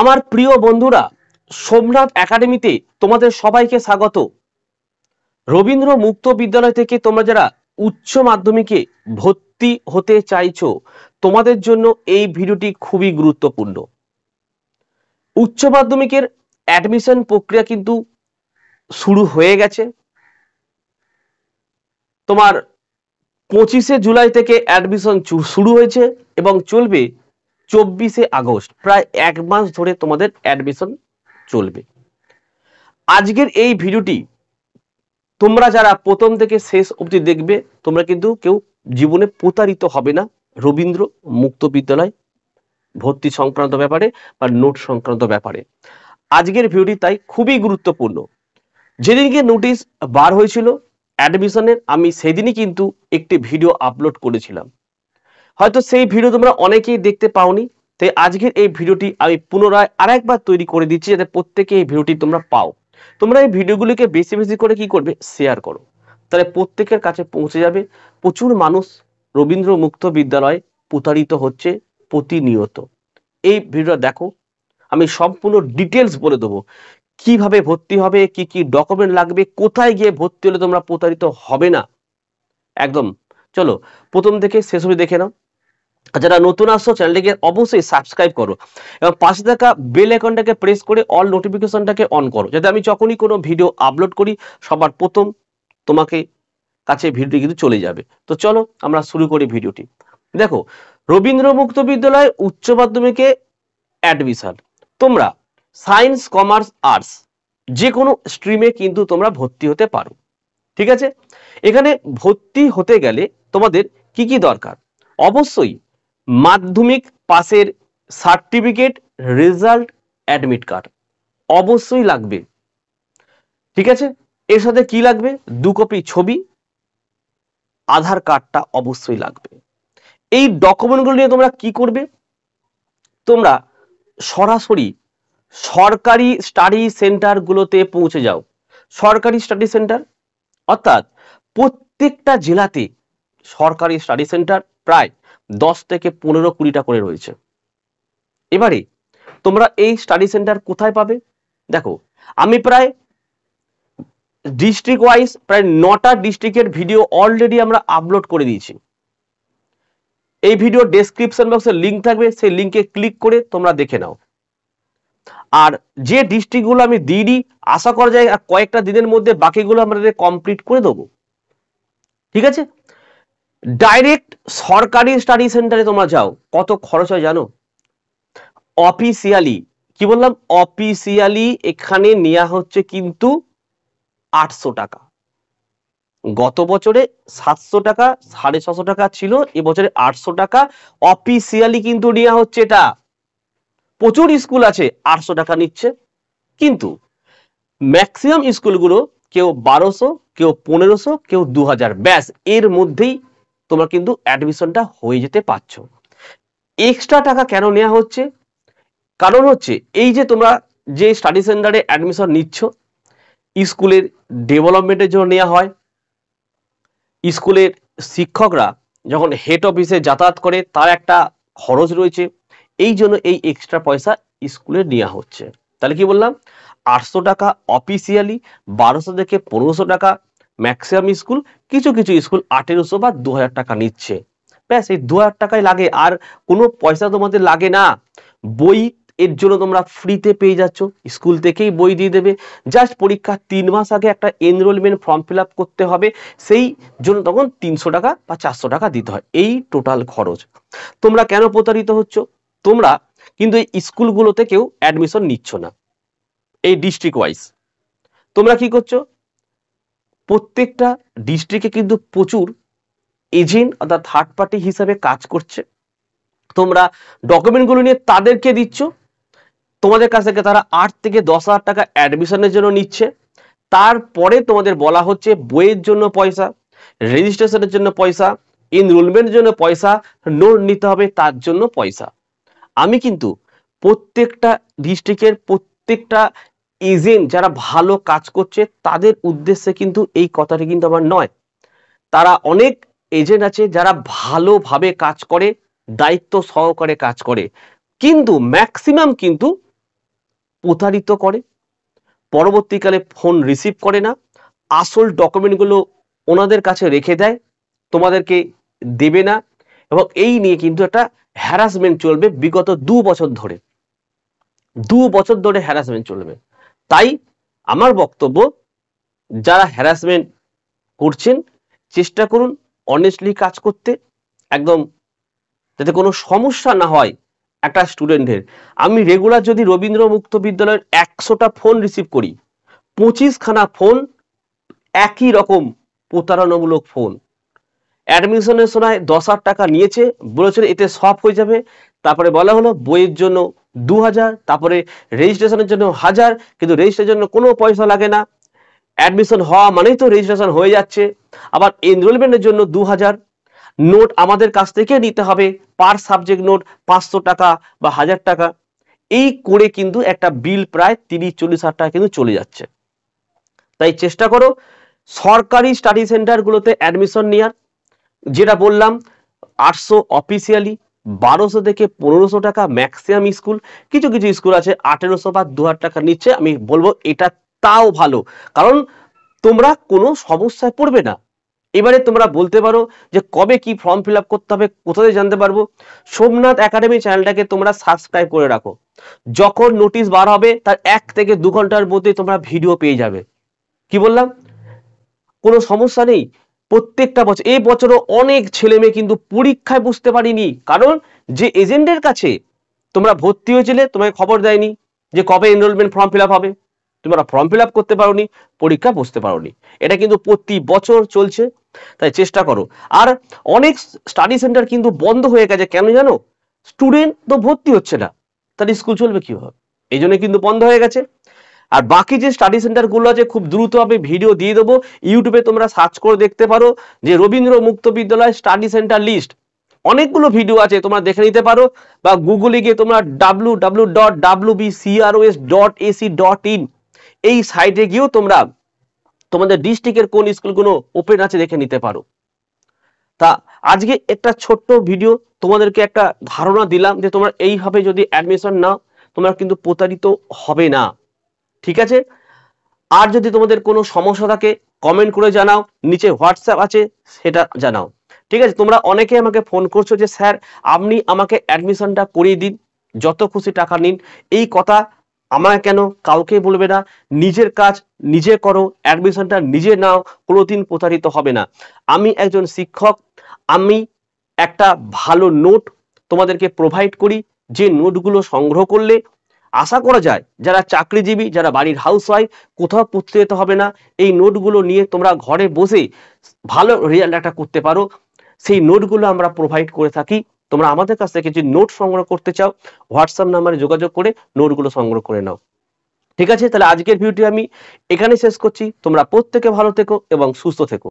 আমার প্রিয় বন্ধুরা সোমনাথ একাডেমিতে তোমাদের সবাইকে স্বাগত রবীন্দ্র মুক্ত বিদ্যালয় থেকে তোমরা যারা উচ্চ মাধ্যমিকে ভর্তি হতে চাইছো তোমাদের জন্য এই ভিডিওটি খুবই গুরুত্বপূর্ণ উচ্চ মাধ্যমিকের অ্যাডমিশন প্রক্রিয়া কিন্তু শুরু হয়ে গেছে তোমার পঁচিশে জুলাই থেকে অ্যাডমিশন শুরু হয়েছে এবং চলবে চব্বিশে আগস্ট প্রায় এক মাস ধরে তোমাদের অ্যাডমিশন চলবে আজকের এই ভিডিওটি তোমরা যারা প্রথম থেকে শেষ অবধি দেখবে তোমরা কিন্তু কেউ জীবনে প্রতারিত হবে না রবীন্দ্র মুক্ত বিদ্যালয় ভর্তি সংক্রান্ত ব্যাপারে বা নোট সংক্রান্ত ব্যাপারে আজকের ভিডিওটি তাই খুবই গুরুত্বপূর্ণ যেদিনকে নোটিশ বার হয়েছিল অ্যাডমিশনের আমি সেদিনই কিন্তু একটি ভিডিও আপলোড করেছিলাম হয়তো সেই ভিডিও তোমরা অনেকেই দেখতে পাওনি তাই আজকের এই ভিডিওটি আমি পুনরায় আরেকবার তৈরি করে দিচ্ছি যাতে প্রত্যেকে এই ভিডিওটি তোমরা পাও তোমরা এই ভিডিওগুলিকে বেশি বেশি করে কি করবে শেয়ার করো তাহলে প্রত্যেকের কাছে পৌঁছে যাবে প্রচুর মানুষ রবীন্দ্র মুক্ত বিদ্যালয় প্রতারিত হচ্ছে প্রতিনিয়ত এই ভিডিওটা দেখো আমি সম্পূর্ণ ডিটেলস বলে দেবো কিভাবে ভর্তি হবে কি কি ডকুমেন্ট লাগবে কোথায় গিয়ে ভর্তি হলে তোমরা প্রতারিত হবে না একদম চলো প্রথম থেকে শেষ অবধি দেখে নাও যারা নতুন আসছো চ্যানেলটিকে অবশ্যই সাবস্ক্রাইব করো এবং পাশে থাকা বেল আইকনটাকে প্রেস করে অল নোটিফিকেশনটাকে অন করো যাতে আমি যখনই কোনো ভিডিও আপলোড করি সবার প্রথম তোমাকে কাছে ভিডিওটি কিন্তু চলে যাবে তো চলো আমরা শুরু করি ভিডিওটি দেখো রবীন্দ্র মুক্ত বিদ্যালয় উচ্চ মাধ্যমিকে অ্যাডমিশন তোমরা সায়েন্স কমার্স আর্টস যে কোনো স্ট্রিমে কিন্তু তোমরা ভর্তি হতে পারো ঠিক আছে এখানে ভর্তি হতে গেলে তোমাদের কি কি দরকার অবশ্যই মাধ্যমিক পাসের সার্টিফিকেট রেজাল্ট অ্যাডমিট কার্ড অবশ্যই লাগবে ঠিক আছে এর সাথে কি লাগবে দু কপি ছবি আধার কার্ডটা অবশ্যই লাগবে এই ডকুমেন্টগুলো নিয়ে তোমরা কি করবে তোমরা সরাসরি সরকারি স্টাডি সেন্টারগুলোতে পৌঁছে যাও সরকারি স্টাডি সেন্টার অর্থাৎ প্রত্যেকটা জেলাতে সরকারি স্টাডি সেন্টার প্রায় দশ থেকে পনেরো কুড়িটা করে রয়েছে এবারে তোমরা এই স্টাডি সেন্টার কোথায় পাবে দেখো আমি প্রায় ডিস্ট্রিক্ট ওয়াইজ প্রায় নটা ডিস্ট্রিক্টের ভিডিও অলরেডি আমরা আপলোড করে দিয়েছি এই ভিডিও ডেসক্রিপশন বক্সে লিঙ্ক থাকবে সেই লিঙ্কে ক্লিক করে তোমরা দেখে নাও আর যে ডিস্ট্রিক্টগুলো আমি দিইনি আশা করা যায় আর কয়েকটা দিনের মধ্যে বাকিগুলো আমরা কমপ্লিট করে দেবো ঠিক আছে ডাইরেক্ট সরকারি স্টাডি সেন্টারে তোমরা যাও কত খরচ হয় জানো অফিসিয়ালি কি বললাম অফিসিয়ালি এখানে নেওয়া হচ্ছে কিন্তু আটশো টাকা গত বছরে সাতশো টাকা সাড়ে ছশো টাকা ছিল এবছরে আটশো টাকা অফিসিয়ালি কিন্তু নেওয়া হচ্ছে এটা প্রচুর স্কুল আছে আটশো টাকা নিচ্ছে কিন্তু ম্যাক্সিমাম স্কুলগুলো কেউ বারোশো কেউ পনেরোশো কেউ দু হাজার ব্যাস এর মধ্যেই তোমরা কিন্তু অ্যাডমিশনটা হয়ে যেতে পারছো এক্সট্রা টাকা কেন নেওয়া হচ্ছে কারণ হচ্ছে এই যে তোমরা যে স্টাডি সেন্টারে অ্যাডমিশন নিচ্ছ স্কুলের ডেভেলপমেন্টের জন্য নেওয়া হয় স্কুলের শিক্ষকরা যখন হেড অফিসে যাতায়াত করে তার একটা খরচ রয়েছে এই জন্য এই এক্সট্রা পয়সা স্কুলে নেওয়া হচ্ছে তাহলে কি বললাম আটশো টাকা অফিসিয়ালি বারোশো থেকে পনেরোশো টাকা ম্যাক্সিমাম স্কুল কিছু কিছু স্কুল আঠেরোশো বা দু টাকা নিচ্ছে ব্যাস এই দু টাকাই লাগে আর কোনো পয়সা তোমাদের লাগে না বই এর জন্য তোমরা ফ্রিতে পেয়ে যাচ্ছ স্কুল থেকেই বই দিয়ে দেবে জাস্ট পরীক্ষা তিন মাস আগে একটা এনরোলমেন্ট ফর্ম ফিল করতে হবে সেই জন্য তখন তিনশো টাকা বা চারশো টাকা দিতে হয় এই টোটাল খরচ তোমরা কেন প্রতারিত হচ্ছ তোমরা কিন্তু এই স্কুলগুলোতে কেউ অ্যাডমিশন নিচ্ছ না এই ডিস্ট্রিক্ট ওয়াইজ তোমরা কি করছো প্রত্যেকটা ডিস্ট্রিক্টে কিন্তু প্রচুর এজেন্ট অর্থাৎ থার্ড পার্টি হিসাবে কাজ করছে তোমরা ডকুমেন্টগুলো নিয়ে তাদেরকে দিচ্ছ তোমাদের কাছ থেকে তারা আট থেকে দশ হাজার টাকা অ্যাডমিশনের জন্য নিচ্ছে তারপরে তোমাদের বলা হচ্ছে বইয়ের জন্য পয়সা রেজিস্ট্রেশনের জন্য পয়সা এনরোলমেন্টের জন্য পয়সা নোট নিতে হবে তার জন্য পয়সা আমি কিন্তু প্রত্যেকটা ডিস্ট্রিক্টের প্রত্যেকটা এজেন্ট যারা ভালো কাজ করছে তাদের উদ্দেশ্যে কিন্তু এই কথাটি কিন্তু আমার নয় তারা অনেক এজেন্ট আছে যারা ভালোভাবে কাজ করে দায়িত্ব সহকারে কাজ করে কিন্তু ম্যাক্সিমাম কিন্তু প্রতারিত করে পরবর্তীকালে ফোন রিসিভ করে না আসল ডকুমেন্টগুলো ওনাদের কাছে রেখে দেয় তোমাদেরকে দেবে না এবং এই নিয়ে কিন্তু একটা হ্যারাসমেন্ট চলবে বিগত দু বছর ধরে দু বছর ধরে হ্যারাসমেন্ট চলবে তাই আমার বক্তব্য যারা হ্যারাসমেন্ট করছেন চেষ্টা করুন অনেস্টলি কাজ করতে একদম যাতে কোনো সমস্যা না হয় একটা স্টুডেন্টের আমি রেগুলার যদি রবীন্দ্র মুক্ত বিদ্যালয়ের একশোটা ফোন রিসিভ করি পঁচিশখানা ফোন একই রকম প্রতারণামূলক ফোন অ্যাডমিশনের সময় দশ হাজার টাকা নিয়েছে বলেছিল এতে সব হয়ে যাবে তারপরে বলা হলো বইয়ের জন্য দু তারপরে রেজিস্ট্রেশনের জন্য হাজার কিন্তু রেজিস্ট্রেশনের জন্য কোনো পয়সা লাগে না অ্যাডমিশন হওয়া মানেই তো রেজিস্ট্রেশন হয়ে যাচ্ছে আবার এনরোলমেন্টের জন্য দু নোট আমাদের কাছ থেকে নিতে হবে পার সাবজেক্ট নোট পাঁচশো টাকা বা হাজার টাকা এই করে কিন্তু একটা বিল প্রায় তিরিশ চল্লিশ হাজার টাকা কিন্তু চলে যাচ্ছে তাই চেষ্টা করো সরকারি স্টাডি সেন্টারগুলোতে অ্যাডমিশন নেওয়ার যেটা বললাম আটশো অফিসিয়ালি বারোশো থেকে পনেরোশো টাকা ম্যাক্সিমাম স্কুল কিছু কিছু স্কুল আছে আঠেরোশো বা দু টাকা নিচ্ছে আমি বলবো এটা তাও ভালো কারণ তোমরা কোনো সমস্যায় পড়বে না এবারে তোমরা বলতে পারো যে কবে কি ফর্ম ফিল করতে হবে কোথায় জানতে পারবো সোমনাথ একাডেমি চ্যানেলটাকে তোমরা সাবস্ক্রাইব করে রাখো যখন নোটিশ বার হবে তার এক থেকে দু ঘন্টার মধ্যে তোমরা ভিডিও পেয়ে যাবে কি বললাম কোনো সমস্যা নেই প্রত্যেকটা বছর এই বছরও অনেক ছেলে মেয়ে কিন্তু পরীক্ষায় বুঝতে পারিনি কারণ যে এজেন্টের কাছে তোমরা ভর্তি হয়েছিলে তোমাকে খবর দেয়নি যে কবে এনরোলমেন্ট ফর্ম ফিল হবে তোমরা ফর্ম ফিল করতে পারো পরীক্ষা বুঝতে পারো এটা কিন্তু প্রতি বছর চলছে তাই চেষ্টা করো আর অনেক স্টাডি সেন্টার কিন্তু বন্ধ হয়ে গেছে কেন জানো স্টুডেন্ট তো ভর্তি হচ্ছে না তাহলে স্কুল চলবে হবে এই কিন্তু বন্ধ হয়ে গেছে আর বাকি যে স্টাডি সেন্টারগুলো আছে খুব দ্রুত আমি ভিডিও দিয়ে দেবো ইউটিউবে তোমরা সার্চ করে দেখতে পারো যে Rabindra Mukta Vidyalaya study centre list অনেকগুলো ভিডিও আছে তোমরা দেখে নিতে পারো বা গুগলে গিয়ে তোমরা W W dot W S dot AC dot in এই সাইটে গিয়েও তোমরা তোমাদের ডিস্ট্রিক্টের কোন স্কুলগুলো ওপেন আছে দেখে নিতে পারো তা আজকে একটা ছোট্ট ভিডিও তোমাদেরকে একটা ধারণা দিলাম যে তোমরা এইভাবে যদি অ্যাডমিশন নাও তোমরা কিন্তু প্রতারিত হবে না ঠিক আছে আর যদি তোমাদের কোনো সমস্যা থাকে কমেন্ট করে জানাও নিচে হোয়াটসঅ্যাপ আছে সেটা জানাও ঠিক আছে তোমরা অনেকে আমাকে ফোন করছো যে স্যার আপনি আমাকে অ্যাডমিশনটা করিয়ে দিন যত খুশি টাকা নিন এই কথা আমার কেন কাউকে বলবে না নিজের কাজ নিজে করো অ্যাডমিশনটা নিজে নাও কোনোদিন প্রতারিত হবে না আমি একজন শিক্ষক আমি একটা ভালো নোট তোমাদেরকে প্রোভাইড করি যে নোটগুলো সংগ্রহ করলে আশা করা যায় যারা চাকরিজীবী যারা বাড়ির হাউস ওয়াইফ কোথাও পড়তে যেতে হবে না এই নোটগুলো নিয়ে তোমরা ঘরে বসে ভালো রেজাল্ট একটা করতে পারো সেই নোটগুলো আমরা প্রোভাইড করে থাকি তোমরা আমাদের কাছ থেকে যে নোট সংগ্রহ করতে চাও হোয়াটসঅ্যাপ নাম্বারে যোগাযোগ করে নোটগুলো সংগ্রহ করে নাও ঠিক আছে তাহলে আজকের ভিডিওটি আমি এখানে শেষ করছি তোমরা প্রত্যেকে ভালো থেকো এবং সুস্থ থেকো